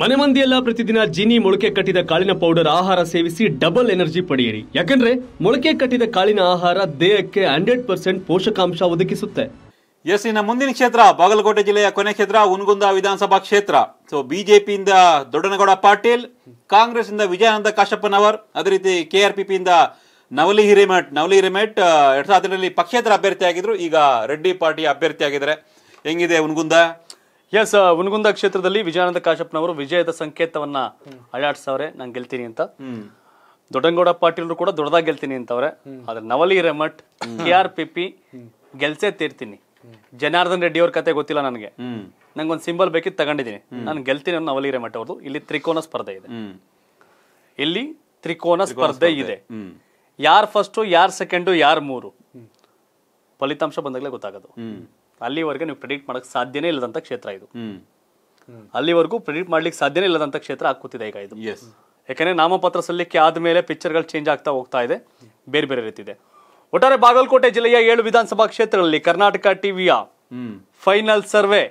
ಮನೆ ಮಂದಿಯೆಲ್ಲ ಪ್ರತಿದಿನ ಜೀನಿ ಮೊಳಕೆ ಕಟ್ಟಿದ ಕಾಳಿನ ಪೌಡರ್ ಆಹಾರ ಸೇವಿಸಿ ಡಬಲ್ ಎನರ್ಜಿ ಪಡೆಯಿರಿ ಯಾಕಂದ್ರೆ ಮೊಳಕೆ ಕಟ್ಟಿದ ಕಾಳಿನ ಆಹಾರ ದೇಹಕ್ಕೆ ಹಂಡ್ರೆಡ್ ಪರ್ಸೆಂಟ್ ಪೋಷಕಾಂಶ ಒದಗಿಸುತ್ತೆ ಎಸ್ ಇನ್ನು ಮುಂದಿನ ಕ್ಷೇತ್ರ ಬಾಗಲಕೋಟೆ ಜಿಲ್ಲೆಯ ಕೊನೆ ಕ್ಷೇತ್ರ ಉನ್ಗುಂದ ವಿಧಾನಸಭಾ ಕ್ಷೇತ್ರ ಸೊ ಬಿಜೆಪಿಯಿಂದ ದೊಡ್ಡನಗೌಡ ಪಾಟೀಲ್ ಕಾಂಗ್ರೆಸ್ ಇಂದ ವಿಜಯಾನಂದ ಕಾಶಪ್ಪನವರ್ ಅದೇ ರೀತಿ ಇಂದ ನವಲಿ ಹಿರೇಮಠ್ ನವಲಿ ಹಿರೇಮಠ್ ಎರಡ್ ಸಾವಿರದ ಹದಿನೇಳರಲ್ಲಿ ಪಕ್ಷೇತರ ಅಭ್ಯರ್ಥಿ ಆಗಿದ್ರು ಈಗ ರೆಡ್ಡಿ ಪಾರ್ಟಿ ಅಭ್ಯರ್ಥಿ ಆಗಿದ್ದಾರೆ ಹೆಂಗಿದೆ ಉನ್ಗುಂದ ಎಸ್ ಹುನಗುಂದ uh, ಕ್ಷೇತ್ರದಲ್ಲಿ ವಿಜಯಾನಂದ ಕಾಶಪ್ಪನವರು ವಿಜಯದ ಸಂಕೇತವನ್ನ ಅಳಾಡ್ಸವ್ರೆ ನಾನು ಗೆಲ್ತೀನಿ ಅಂತ ದೊಡ್ಡಂಗೌಡ ಪಾಟೀಲ್ರು ಕೂಡ ದೊಡ್ಡದಾಗಿ ಗೆಲ್ತೀನಿ ಅಂತವ್ರೆ ಆದ್ರೆ ನವಲಿ ರೆಮಟ್ ಕೆ ಆರ್ ಪಿ ಪಿ ಗೆಲ್ಸೇ ತೀರ್ತೀನಿ ಜನಾರ್ದನ್ ರೆಡ್ಡಿ ಅವ್ರ ಕತೆ ಗೊತ್ತಿಲ್ಲ ನನಗೆ ಒಂದು ಸಿಂಬಲ್ ಬೇಕಿತ್ತು ತಗೊಂಡಿದ್ದೀನಿ ನಾನು ಗೆಲ್ತೀನಿ ನವಲಿ ರೆಮಟ್ ಅವ್ರದ್ದು ಇಲ್ಲಿ ತ್ರಿಕೋನ ಸ್ಪರ್ಧೆ ಇದೆ ಇಲ್ಲಿ ತ್ರಿಕೋನ ಸ್ಪರ್ಧೆ ಇದೆ ಯಾರ್ ಫಸ್ಟು ಯಾರ್ ಸೆಕೆಂಡು ಯಾರ್ ಮೂರು ಫಲಿತಾಂಶ ಬಂದಾಗಲೇ ಗೊತ್ತಾಗೋದು ಅಲ್ಲಿವರೆಗೆ ನೀವು ಪ್ರೆಡಿಕ್ಟ್ ಮಾಡೋಕ್ಕೆ ಸಾಧ್ಯನೇ ಇಲ್ಲದಂಥ ಕ್ಷೇತ್ರ ಇದು ಅಲ್ಲಿವರೆಗೂ ಪ್ರೆಡಿಕ್ಟ್ ಮಾಡ್ಲಿಕ್ಕೆ ಸಾಧ್ಯನೇ ಇಲ್ಲದಂಥ ಕ್ಷೇತ್ರ ಹಾಕುತ್ತಿದೆ ಈಗ ಇದು ಯಾಕೆಂದ್ರೆ ನಾಮಪತ್ರ ಸಲ್ಲಿಕೆ ಆದಮೇಲೆ ಪಿಕ್ಚರ್ಗಳು ಚೇಂಜ್ ಆಗ್ತಾ ಹೋಗ್ತಾ ಇದೆ ಬೇರೆ ಬೇರೆ ರೀತಿ ಇದೆ ಒಟ್ಟಾರೆ ಬಾಗಲಕೋಟೆ ಜಿಲ್ಲೆಯ ಏಳು ವಿಧಾನಸಭಾ ಕ್ಷೇತ್ರಗಳಲ್ಲಿ ಕರ್ನಾಟಕ ಟಿವಿಯ ಫೈನಲ್ ಸರ್ವೆ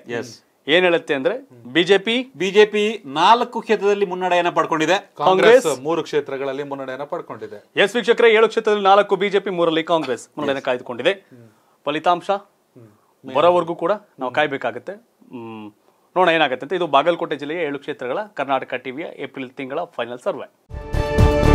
ಏನ್ ಹೇಳುತ್ತೆ ಅಂದ್ರೆ ಬಿಜೆಪಿ ಬಿಜೆಪಿ ನಾಲ್ಕು ಕ್ಷೇತ್ರದಲ್ಲಿ ಮುನ್ನಡೆಯನ್ನ ಪಡ್ಕೊಂಡಿದೆ ಕಾಂಗ್ರೆಸ್ ಮೂರು ಕ್ಷೇತ್ರಗಳಲ್ಲಿ ಮುನ್ನಡೆಯನ್ನ ಪಡ್ಕೊಂಡಿದೆ ಎಸ್ ವೀಕ್ಷಕರೇ ಏಳು ಕ್ಷೇತ್ರದಲ್ಲಿ ನಾಲ್ಕು ಬಿಜೆಪಿ ಮೂರಲ್ಲಿ ಕಾಂಗ್ರೆಸ್ ಮುನ್ನಡೆಯನ್ನು ಕಾಯ್ದುಕೊಂಡಿದೆ ಫಲಿತಾಂಶ ಬರೋವರೆಗೂ ಕೂಡ ನಾವು ಕಾಯಬೇಕಾಗುತ್ತೆ ನೋಡೋಣ ಏನಾಗುತ್ತೆ ಅಂತ ಇದು ಬಾಗಲಕೋಟೆ ಜಿಲ್ಲೆಯ ಏಳು ಕ್ಷೇತ್ರಗಳ ಕರ್ನಾಟಕ ಟಿವಿಯ ಏಪ್ರಿಲ್ ತಿಂಗಳ ಫೈನಲ್ ಸರ್ವೆ